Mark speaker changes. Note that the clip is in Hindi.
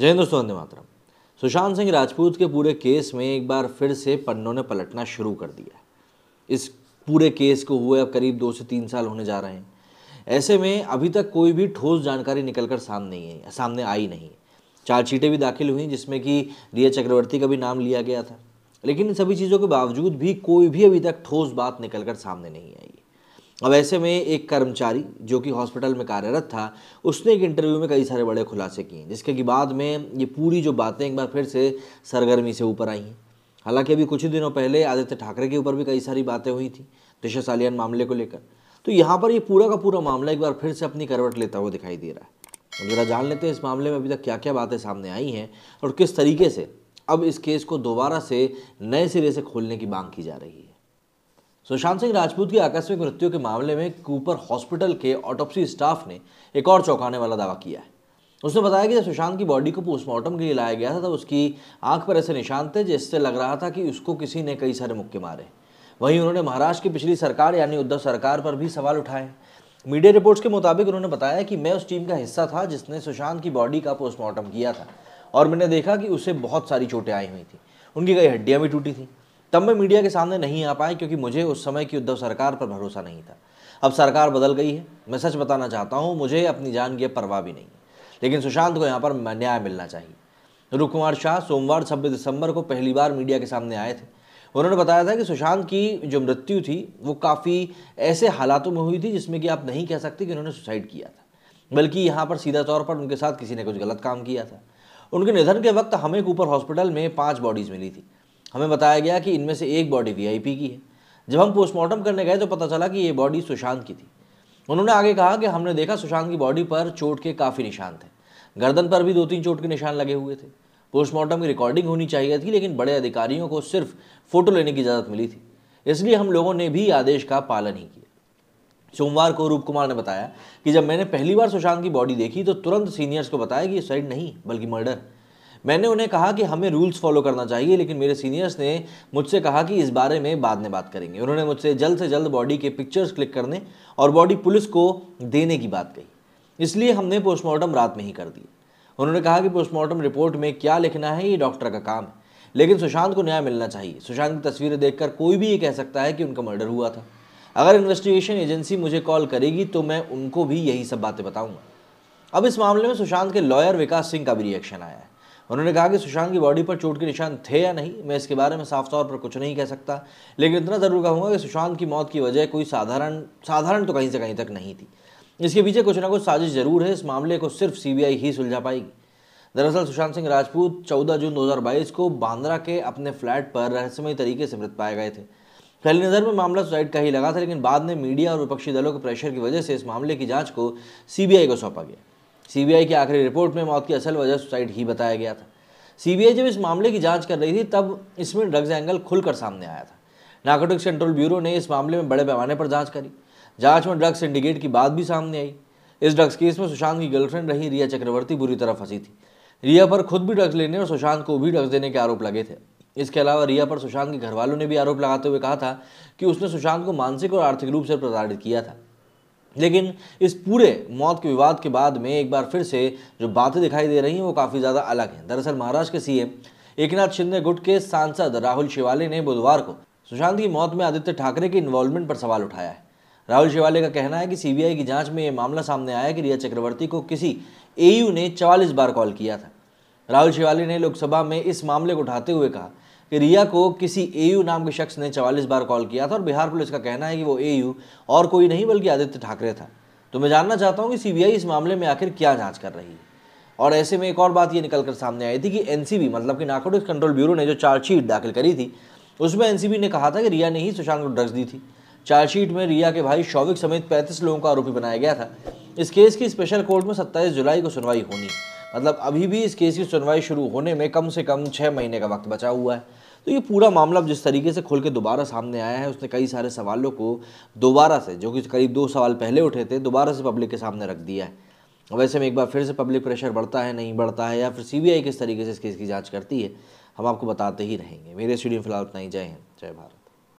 Speaker 1: जय दोस्तों वंदे मातरम सुशांत सिंह राजपूत के पूरे केस में एक बार फिर से पन्नों ने पलटना शुरू कर दिया है इस पूरे केस को हुए अब करीब दो से तीन साल होने जा रहे हैं ऐसे में अभी तक कोई भी ठोस जानकारी निकल कर सामने नहीं है सामने आई नहीं चार्जशीटें भी दाखिल हुई जिसमें कि रिया चक्रवर्ती का भी नाम लिया गया था लेकिन इन सभी चीज़ों के बावजूद भी कोई भी अभी तक ठोस बात निकल कर सामने नहीं आई अब ऐसे में एक कर्मचारी जो कि हॉस्पिटल में कार्यरत था उसने एक इंटरव्यू में कई सारे बड़े खुलासे किए जिसके कि बाद में ये पूरी जो बातें एक बार फिर से सरगर्मी से ऊपर आई हैं हालांकि अभी कुछ ही दिनों पहले आदित्य ठाकरे के ऊपर भी कई सारी बातें हुई थी दिशा सालियान मामले को लेकर तो यहाँ पर ये पूरा का पूरा मामला एक बार फिर से अपनी करवट लेता हुआ दिखाई दे रहा है जरा जान लेते हैं इस मामले में अभी तक क्या क्या बातें सामने आई हैं और किस तरीके से अब इस केस को दोबारा से नए सिरे से खोलने की मांग की जा रही है सुशांत सिंह राजपूत की आकस्मिक मृत्यु के मामले में कूपर हॉस्पिटल के ऑटोप्सी स्टाफ ने एक और चौंकाने वाला दावा किया है उसने बताया कि जब सुशांत की बॉडी को पोस्टमार्टम के लिए लाया गया था तब उसकी आंख पर ऐसे निशान थे जिससे लग रहा था कि उसको किसी ने कई सारे मुक्के मारे वहीं उन्होंने महाराष्ट्र की पिछली सरकार यानी उद्धव सरकार पर भी सवाल उठाए मीडिया रिपोर्ट्स के मुताबिक उन्होंने बताया कि मैं उस टीम का हिस्सा था जिसने सुशांत की बॉडी का पोस्टमार्टम किया था और मैंने देखा कि उसे बहुत सारी चोटें आई हुई थी उनकी कई हड्डियाँ भी टूटी थी तब मैं मीडिया के सामने नहीं आ पाया क्योंकि मुझे उस समय की उद्धव सरकार पर भरोसा नहीं था अब सरकार बदल गई है मैं सच बताना चाहता हूँ मुझे अपनी जान की परवाह भी नहीं लेकिन सुशांत को यहाँ पर न्याय मिलना चाहिए रुकुमार कुमार शाह सोमवार छब्बीस दिसंबर को पहली बार मीडिया के सामने आए थे उन्होंने बताया था कि सुशांत की जो मृत्यु थी वो काफ़ी ऐसे हालातों में हुई थी जिसमें कि आप नहीं कह सकते कि उन्होंने सुसाइड किया था बल्कि यहाँ पर सीधा तौर पर उनके साथ किसी ने कुछ गलत काम किया था उनके निधन के वक्त हमें ऊपर हॉस्पिटल में पाँच बॉडीज़ मिली थी हमें बताया गया कि इनमें से एक बॉडी वीआईपी की है जब हम पोस्टमार्टम करने गए तो पता चला कि ये बॉडी सुशांत की थी उन्होंने आगे कहा कि हमने देखा सुशांत की बॉडी पर चोट के काफ़ी निशान थे गर्दन पर भी दो तीन चोट के निशान लगे हुए थे पोस्टमार्टम की रिकॉर्डिंग होनी चाहिए थी लेकिन बड़े अधिकारियों को सिर्फ फ़ोटो लेने की इजाज़त मिली थी इसलिए हम लोगों ने भी आदेश का पालन ही किया सोमवार को रूप कुमार ने बताया कि जब मैंने पहली बार सुशांत की बॉडी देखी तो तुरंत सीनियर्स को बताया कि ये साइड नहीं बल्कि मर्डर मैंने उन्हें कहा कि हमें रूल्स फॉलो करना चाहिए लेकिन मेरे सीनियर्स ने मुझसे कहा कि इस बारे में बाद में बात करेंगे उन्होंने मुझसे जल्द से जल्द बॉडी के पिक्चर्स क्लिक करने और बॉडी पुलिस को देने की बात कही इसलिए हमने पोस्टमार्टम रात में ही कर दी उन्होंने कहा कि पोस्टमार्टम रिपोर्ट में क्या लिखना है ये डॉक्टर का काम है लेकिन सुशांत को न्याय मिलना चाहिए सुशांत की तस्वीरें देखकर कोई भी ये कह सकता है कि उनका मर्डर हुआ था अगर इन्वेस्टिगेशन एजेंसी मुझे कॉल करेगी तो मैं उनको भी यही सब बातें बताऊंगा अब इस मामले में सुशांत के लॉयर विकास सिंह का भी रिएक्शन आया है उन्होंने कहा कि सुशांत की बॉडी पर चोट के निशान थे या नहीं मैं इसके बारे में साफ तौर पर कुछ नहीं कह सकता लेकिन इतना ज़रूर कहूँगा कि सुशांत की मौत की वजह कोई साधारण साधारण तो कहीं से कहीं तक नहीं थी इसके पीछे कुछ ना कुछ साजिश जरूर है इस मामले को सिर्फ सीबीआई ही सुलझा पाएगी दरअसल सुशांत सिंह राजपूत 14 जून 2022 को बांद्रा के अपने फ्लैट पर रहस्यमय तरीके से मृत पाए गए थे पहली नज़र में मामला सुसाइड का ही लगा था लेकिन बाद में मीडिया और विपक्षी दलों के प्रेशर की वजह से इस मामले की जांच को सीबीआई को सौंपा गया सीबीआई की आखिरी रिपोर्ट में मौत की असल वजह सुसाइड ही बताया गया था सीबीआई जब इस मामले की जांच कर रही थी तब इसमें ड्रग्स एंगल खुलकर सामने आया था नार्कोटिक्स कंट्रोल ब्यूरो ने इस मामले में बड़े पैमाने पर जाँच करी जाँच में ड्रग्स सिंडिकेट की बात भी सामने आई इस ड्रग्स केस में सुशांत की गर्लफ्रेंड रही रिया चक्रवर्ती बुरी तरह फंसी थी रिया पर खुद भी ड्रग्स लेने और सुशांत को भी ड्रग्स देने के आरोप लगे थे इसके अलावा रिया पर सुशांत के घर वालों ने भी आरोप लगाते हुए कहा था कि उसने सुशांत को मानसिक और आर्थिक रूप से प्रताड़ित किया था लेकिन इस पूरे मौत के विवाद के बाद में एक बार फिर से जो बातें दिखाई दे रही हैं वो काफ़ी ज़्यादा अलग हैं दरअसल महाराष्ट्र के सीएम एकनाथ शिंदे गुट के सांसद राहुल शिवाले ने बुधवार को सुशांत की मौत में आदित्य ठाकरे की इन्वॉल्वमेंट पर सवाल उठाया है राहुल शिवाले का कहना है कि सीबीआई की जांच में यह मामला सामने आया कि रिया चक्रवर्ती को किसी ए ने चवालीस बार कॉल किया था राहुल शिवाले ने लोकसभा में इस मामले को उठाते हुए कहा कि रिया को किसी एयू नाम के शख्स ने चवालीस बार कॉल किया था और बिहार पुलिस का कहना है कि वो एयू और कोई नहीं बल्कि आदित्य ठाकरे था तो मैं जानना चाहता हूँ कि सीबीआई इस मामले में आखिर क्या जाँच कर रही है और ऐसे में एक और बात ये निकल कर सामने आई थी कि एन मतलब कि नार्कोटिक्स कंट्रोल ब्यूरो ने जो चार्जशीट दाखिल करी थी उसमें एन ने कहा था कि रिया ने ही सुशांत को ड्रग्स दी थी चार्जशीट में रिया के भाई शौविक समेत पैंतीस लोगों का आरोपी बनाया गया था इस केस की स्पेशल कोर्ट में सत्ताईस जुलाई को सुनवाई होनी मतलब अभी भी इस केस की सुनवाई शुरू होने में कम से कम छः महीने का वक्त बचा हुआ है तो ये पूरा मामला जिस तरीके से खुल के दोबारा सामने आया है उसने कई सारे सवालों को दोबारा से जो कि करीब दो सवाल पहले उठे थे दोबारा से पब्लिक के सामने रख दिया है वैसे में एक बार फिर से पब्लिक प्रेशर बढ़ता है नहीं बढ़ता है या फिर सीबीआई किस तरीके से इस केस की जाँच करती है हम आपको बताते ही रहेंगे मेरे स्टूडियो फिलहाल उतना ही जय हिंद जय भारत